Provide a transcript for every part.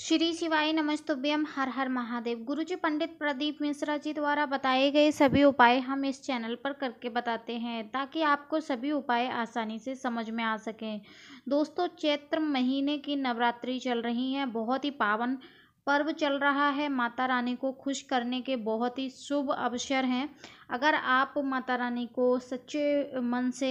श्री शिवाय नमस्तुभ्यम हर हर महादेव गुरुजी पंडित प्रदीप मिश्रा जी द्वारा बताए गए सभी उपाय हम इस चैनल पर करके बताते हैं ताकि आपको सभी उपाय आसानी से समझ में आ सकें दोस्तों चैत्र महीने की नवरात्रि चल रही हैं बहुत ही पावन पर्व चल रहा है माता रानी को खुश करने के बहुत ही शुभ अवसर हैं अगर आप माता रानी को सच्चे मन से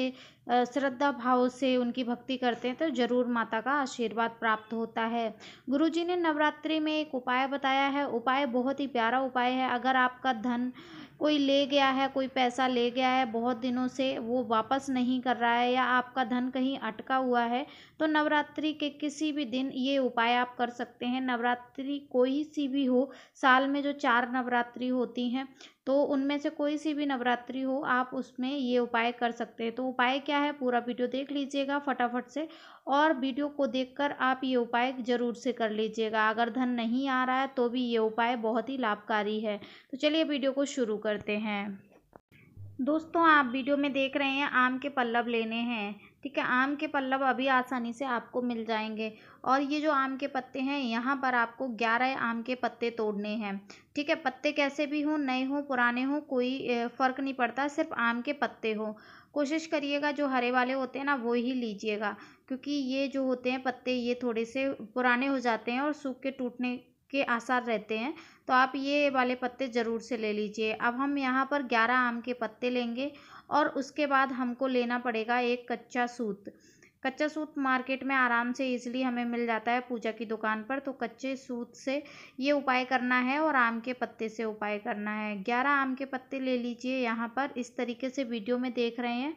श्रद्धा भाव से उनकी भक्ति करते हैं तो ज़रूर माता का आशीर्वाद प्राप्त होता है गुरु जी ने नवरात्रि में एक उपाय बताया है उपाय बहुत ही प्यारा उपाय है अगर आपका धन कोई ले गया है कोई पैसा ले गया है बहुत दिनों से वो वापस नहीं कर रहा है या आपका धन कहीं अटका हुआ है तो नवरात्रि के किसी भी दिन ये उपाय आप कर सकते हैं नवरात्रि कोई सी भी हो साल में जो चार नवरात्रि होती हैं तो उनमें से कोई सी भी नवरात्रि हो आप उसमें ये उपाय कर सकते हैं तो उपाय क्या है पूरा वीडियो देख लीजिएगा फटाफट से और वीडियो को देखकर आप ये उपाय ज़रूर से कर लीजिएगा अगर धन नहीं आ रहा है तो भी ये उपाय बहुत ही लाभकारी है तो चलिए वीडियो को शुरू करते हैं दोस्तों आप वीडियो में देख रहे हैं आम के पल्लव लेने हैं ठीक है आम के पल्लव अभी आसानी से आपको मिल जाएंगे और ये जो आम के पत्ते हैं यहाँ पर आपको ग्यारह आम के पत्ते तोड़ने हैं ठीक है पत्ते कैसे भी हों नए हों पुराने हों कोई फ़र्क नहीं पड़ता सिर्फ आम के पत्ते हों कोशिश करिएगा जो हरे वाले होते हैं ना वो ही लीजिएगा क्योंकि ये जो होते हैं पत्ते ये थोड़े से पुराने हो जाते हैं और सूख के टूटने के आसार रहते हैं तो आप ये वाले पत्ते ज़रूर से ले लीजिए अब हम यहाँ पर ग्यारह आम के पत्ते लेंगे और उसके बाद हमको लेना पड़ेगा एक कच्चा सूत कच्चा सूत मार्केट में आराम से इजीली हमें मिल जाता है पूजा की दुकान पर तो कच्चे सूत से ये उपाय करना है और आम के पत्ते से उपाय करना है ग्यारह आम के पत्ते ले लीजिए यहाँ पर इस तरीके से वीडियो में देख रहे हैं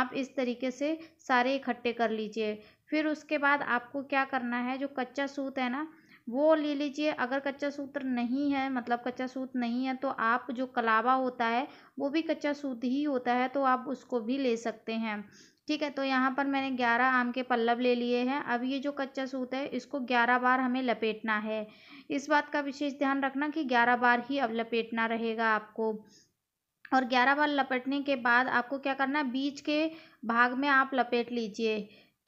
आप इस तरीके से सारे इकट्ठे कर लीजिए फिर उसके बाद आपको क्या करना है जो कच्चा सूत है ना वो ले लीजिए अगर कच्चा सूत्र नहीं है मतलब कच्चा सूत नहीं है तो आप जो कलावा होता है वो भी कच्चा सूत ही होता है तो आप उसको भी ले सकते हैं ठीक है तो यहाँ पर मैंने ग्यारह आम के पल्लव ले लिए हैं अब ये जो कच्चा सूत है इसको ग्यारह बार हमें लपेटना है इस बात का विशेष ध्यान रखना कि ग्यारह बार ही अब लपेटना रहेगा आपको और ग्यारह बार लपेटने के बाद आपको क्या करना है बीच के भाग में आप लपेट लीजिए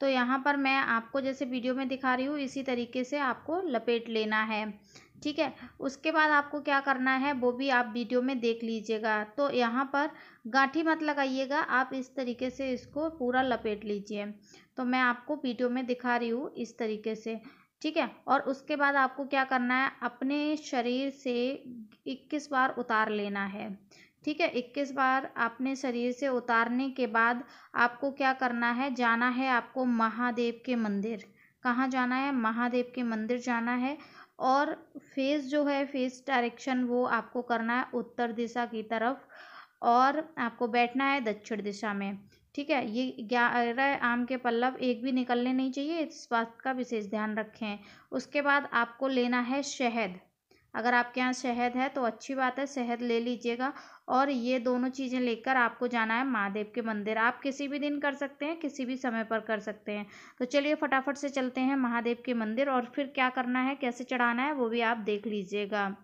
तो यहाँ पर मैं आपको जैसे वीडियो में दिखा रही हूँ इसी तरीके से आपको लपेट लेना है ठीक है उसके बाद आपको क्या करना है वो भी आप वीडियो में देख लीजिएगा तो यहाँ पर गांठी मत लगाइएगा आप इस तरीके से इसको पूरा लपेट लीजिए तो मैं आपको वीडियो में दिखा रही हूँ इस तरीके से ठीक है और उसके बाद आपको क्या करना है अपने शरीर से इक्कीस बार उतार लेना है ठीक है इक्कीस बार आपने शरीर से उतारने के बाद आपको क्या करना है जाना है आपको महादेव के मंदिर कहाँ जाना है महादेव के मंदिर जाना है और फेस जो है फेस डायरेक्शन वो आपको करना है उत्तर दिशा की तरफ और आपको बैठना है दक्षिण दिशा में ठीक है ये ग्यारह आम के पल्लव एक भी निकलने नहीं चाहिए इस बात का विशेष ध्यान रखें उसके बाद आपको लेना है शहद अगर आपके यहाँ शहद है तो अच्छी बात है शहद ले लीजिएगा और ये दोनों चीज़ें लेकर आपको जाना है महादेव के मंदिर आप किसी भी दिन कर सकते हैं किसी भी समय पर कर सकते हैं तो चलिए फटाफट से चलते हैं महादेव के मंदिर और फिर क्या करना है कैसे चढ़ाना है वो भी आप देख लीजिएगा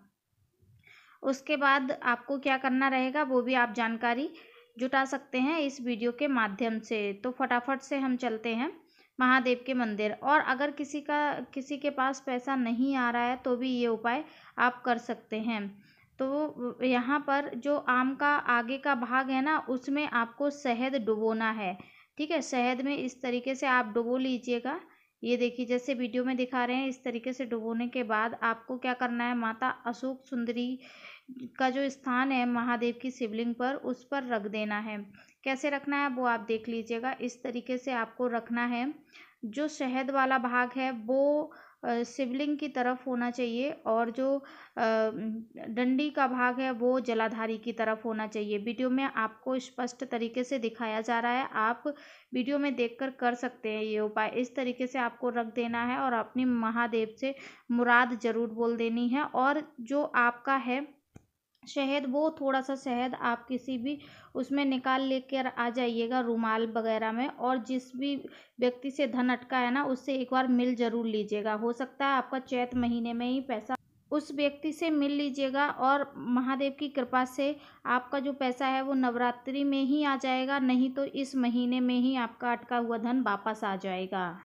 उसके बाद आपको क्या करना रहेगा वो भी आप जानकारी जुटा सकते हैं इस वीडियो के माध्यम से तो फटाफट से हम चलते हैं महादेव के मंदिर और अगर किसी का किसी के पास पैसा नहीं आ रहा है तो भी ये उपाय आप कर सकते हैं तो यहाँ पर जो आम का आगे का भाग है ना उसमें आपको शहद डुबोना है ठीक है शहद में इस तरीके से आप डुबो लीजिएगा ये देखिए जैसे वीडियो में दिखा रहे हैं इस तरीके से डुबोने के बाद आपको क्या करना है माता अशोक सुंदरी का जो स्थान है महादेव की शिवलिंग पर उस पर रख देना है कैसे रखना है वो आप देख लीजिएगा इस तरीके से आपको रखना है जो शहद वाला भाग है वो शिवलिंग की तरफ होना चाहिए और जो डंडी का भाग है वो जलाधारी की तरफ होना चाहिए वीडियो में आपको स्पष्ट तरीके से दिखाया जा रहा है आप वीडियो में देखकर कर सकते हैं ये उपाय इस तरीके से आपको रख देना है और अपनी महादेव से मुराद ज़रूर बोल देनी है और जो आपका है शहद वो थोड़ा सा शहद आप किसी भी उसमें निकाल लेकर आ जाइएगा रुमाल वगैरह में और जिस भी व्यक्ति से धन अटका है ना उससे एक बार मिल ज़रूर लीजिएगा हो सकता है आपका चैत महीने में ही पैसा उस व्यक्ति से मिल लीजिएगा और महादेव की कृपा से आपका जो पैसा है वो नवरात्रि में ही आ जाएगा नहीं तो इस महीने में ही आपका अटका हुआ धन वापस आ जाएगा